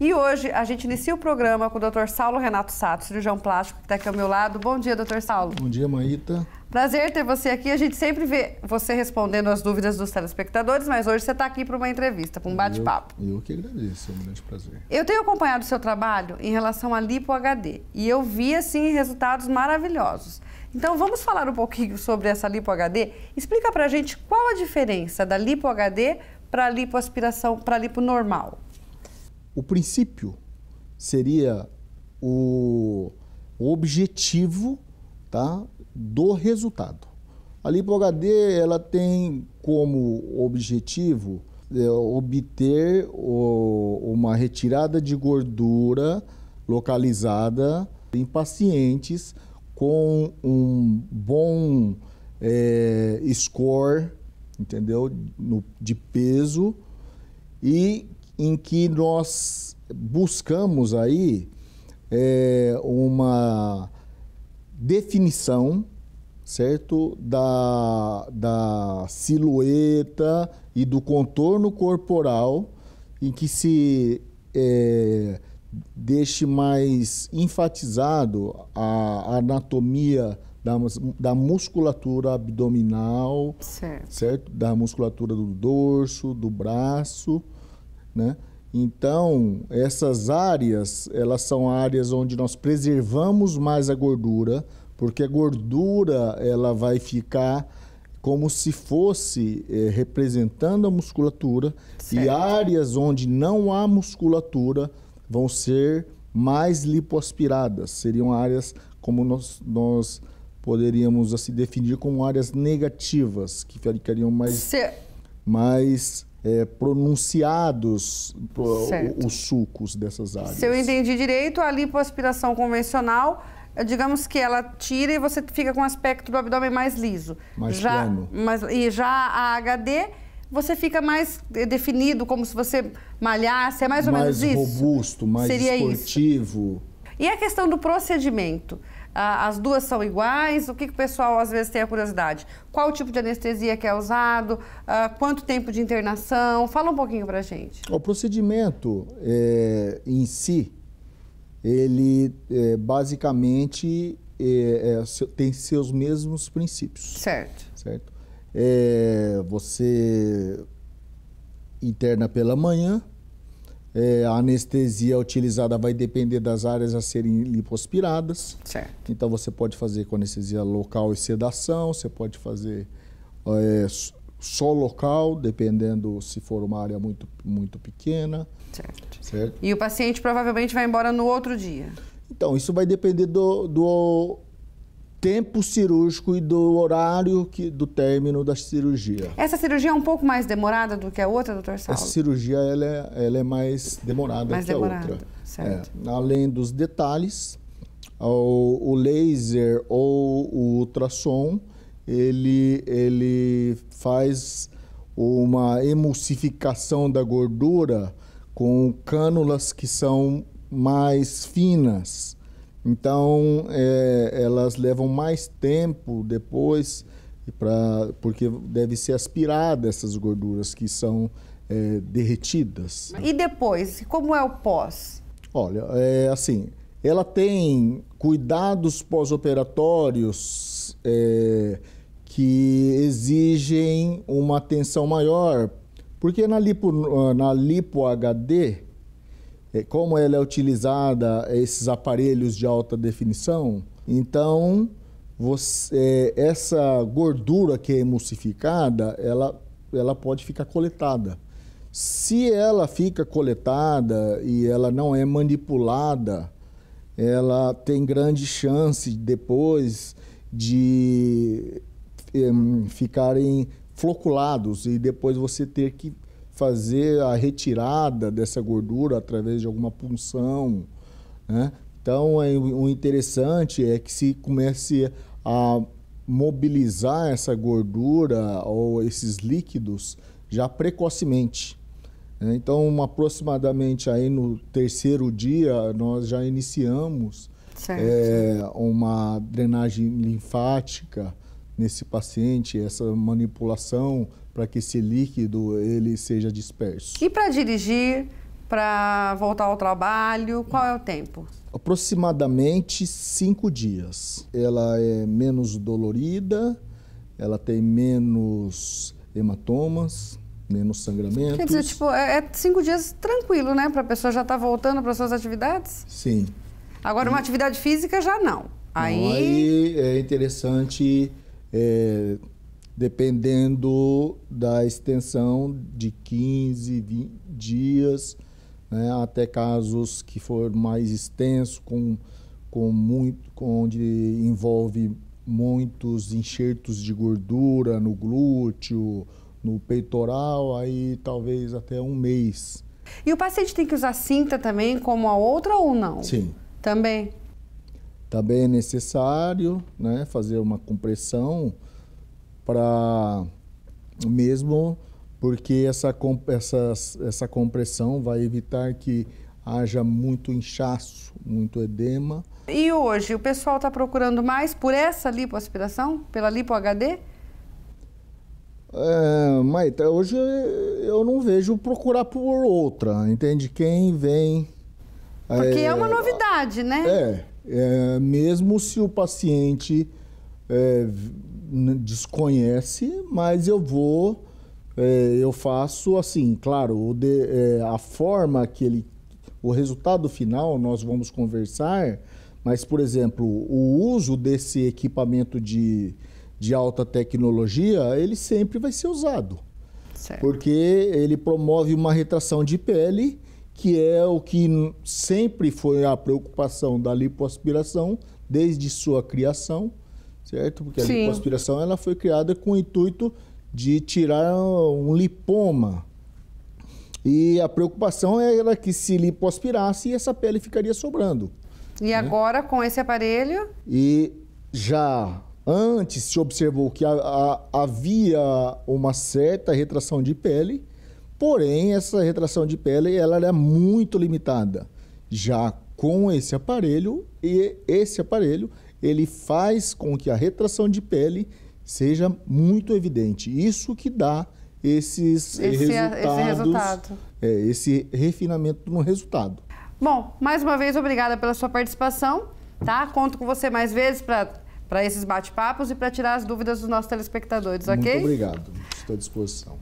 E hoje a gente inicia o programa com o Dr. Saulo Renato Sato, cirurgião plástico, que está aqui ao meu lado. Bom dia, Dr. Saulo. Bom dia, Maíta. Prazer ter você aqui. A gente sempre vê você respondendo as dúvidas dos telespectadores, mas hoje você está aqui para uma entrevista, para um bate-papo. Eu, eu, que agradeço, é um grande prazer. Eu tenho acompanhado o seu trabalho em relação a lipo HD e eu vi, assim, resultados maravilhosos. Então vamos falar um pouquinho sobre essa lipo HD. Explica para a gente qual a diferença da lipo HD para lipoaspiração, para lipo normal o princípio seria o objetivo tá, do resultado. A lipohd ela tem como objetivo é, obter o, uma retirada de gordura localizada em pacientes com um bom é, score, entendeu, no, de peso e em que nós buscamos aí é, uma definição, certo, da, da silhueta e do contorno corporal em que se é, deixe mais enfatizado a anatomia da, da musculatura abdominal, certo. certo? Da musculatura do dorso, do braço, né? Então, essas áreas, elas são áreas onde nós preservamos mais a gordura, porque a gordura ela vai ficar como se fosse é, representando a musculatura certo. e áreas onde não há musculatura vão ser mais lipoaspiradas, seriam áreas como nós, nós poderíamos assim definir como áreas negativas, que ficariam mais, mais é, pronunciados certo. os sucos dessas áreas. Se eu entendi direito, a lipoaspiração convencional, eh, digamos que ela tira e você fica com o aspecto do abdômen mais liso. Mais já, plano. Mas, e já a HD você fica mais eh, definido, como se você malhasse, é mais ou mais menos isso? Mais robusto, mais Seria esportivo. Isso. E a questão do procedimento? Ah, as duas são iguais? O que, que o pessoal às vezes tem a curiosidade? Qual o tipo de anestesia que é usado? Ah, quanto tempo de internação? Fala um pouquinho para gente. O procedimento é, em si, ele é, basicamente é, é tem seus mesmos princípios. Certo. Certo. É, você interna pela manhã, é, a anestesia utilizada vai depender das áreas a serem lipospiradas. Certo. Então você pode fazer com anestesia local e sedação, você pode fazer é, só local, dependendo se for uma área muito, muito pequena. Certo. certo. E o paciente provavelmente vai embora no outro dia. Então, isso vai depender do, do tempo cirúrgico e do horário que, do término da cirurgia. Essa cirurgia é um pouco mais demorada do que a outra, doutor Saulo? Essa cirurgia ela é, ela é mais demorada mais que demorada, a outra. É, certo. É, além dos detalhes, o, o, laser ou o ultrassom, ele, ele faz uma emulsificação da gordura com cânulas que são mais finas então, é, elas levam mais tempo depois, pra, porque deve ser aspirada essas gorduras que são é, derretidas. E depois, como é o pós? Olha, é assim, ela tem cuidados pós-operatórios é, que exigem uma atenção maior, porque na lipo, na lipo HD é, como ela é utilizada, esses aparelhos de alta definição. Então, você, é, essa gordura que é emulsificada, ela, ela pode ficar coletada. Se ela fica coletada e ela não é manipulada, ela tem grande chance depois de ficarem floculados e depois você ter que fazer a retirada dessa gordura através de alguma punção. Né? Então, é, o interessante é que se comece a mobilizar essa gordura ou esses líquidos já precocemente. Né? Então, aproximadamente aí no terceiro dia, nós já iniciamos é, uma drenagem linfática, nesse paciente, essa manipulação para que esse líquido ele seja disperso. E para dirigir, para voltar ao trabalho, qual é o tempo? Aproximadamente cinco dias. Ela é menos dolorida, ela tem menos hematomas, menos sangramentos. Quer dizer, tipo, é, é cinco dias tranquilo, né? Para a pessoa já estar tá voltando para suas atividades? Sim. Agora, uma atividade física já não. Aí, não, aí é interessante é, dependendo da extensão de 15 20 dias, né, até casos que for mais extenso, com, com muito, com onde envolve muitos enxertos de gordura no glúteo, no peitoral, aí talvez até um mês. E o paciente tem que usar cinta também, como a outra ou não? Sim. Também? Também tá é necessário né, fazer uma compressão para mesmo porque essa, essa, essa compressão vai evitar que haja muito inchaço, muito edema. E hoje o pessoal está procurando mais por essa lipoaspiração, pela lipoHD? É, Maita, hoje eu não vejo procurar por outra, entende? Quem vem. Porque é, é uma novidade, né? É. É, mesmo se o paciente é, desconhece, mas eu vou, é, eu faço assim, claro, de, é, a forma que ele, o resultado final nós vamos conversar, mas, por exemplo, o uso desse equipamento de, de alta tecnologia, ele sempre vai ser usado. Certo. Porque ele promove uma retração de pele que é o que sempre foi a preocupação da lipoaspiração desde sua criação, certo? Porque a Sim. lipoaspiração ela foi criada com o intuito de tirar um lipoma. E a preocupação era que se lipoaspirasse, essa pele ficaria sobrando. E né? agora com esse aparelho? E já antes se observou que a, a, havia uma certa retração de pele, Porém, essa retração de pele ela é muito limitada. Já com esse aparelho, e esse aparelho ele faz com que a retração de pele seja muito evidente. Isso que dá esses esse, é- resultados, esse resultado. É, esse refinamento no resultado. Bom, mais uma vez, obrigada pela sua participação. Tá? Conto com você mais vezes para esses bate-papos e para tirar as dúvidas dos nossos telespectadores, ok? Muito obrigado. Estou à disposição.